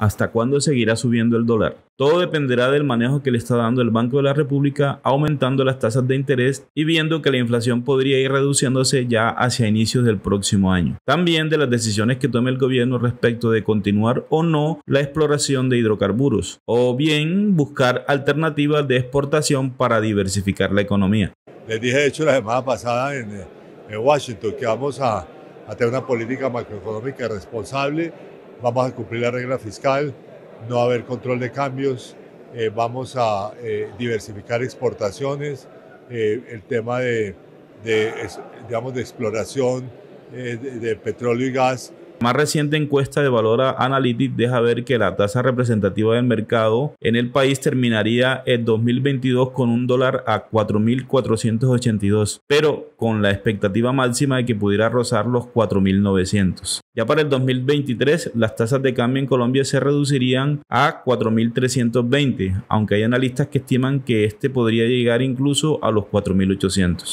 ¿Hasta cuándo seguirá subiendo el dólar? Todo dependerá del manejo que le está dando el Banco de la República, aumentando las tasas de interés y viendo que la inflación podría ir reduciéndose ya hacia inicios del próximo año. También de las decisiones que tome el gobierno respecto de continuar o no la exploración de hidrocarburos, o bien buscar alternativas de exportación para diversificar la economía. Les dije, de hecho, la semana pasada en, Washington que vamos a, a tener una política macroeconómica responsable vamos a cumplir la regla fiscal, no va a haber control de cambios, eh, vamos a eh, diversificar exportaciones, eh, el tema de, digamos, de exploración de, petróleo y gas más reciente encuesta de Valora Analytics deja ver que la tasa representativa del mercado en el país terminaría el 2022 con un dólar a 4.482, pero con la expectativa máxima de que pudiera rozar los 4.900. Ya para el 2023, las tasas de cambio en Colombia se reducirían a 4.320, aunque hay analistas que estiman que este podría llegar incluso a los 4.800.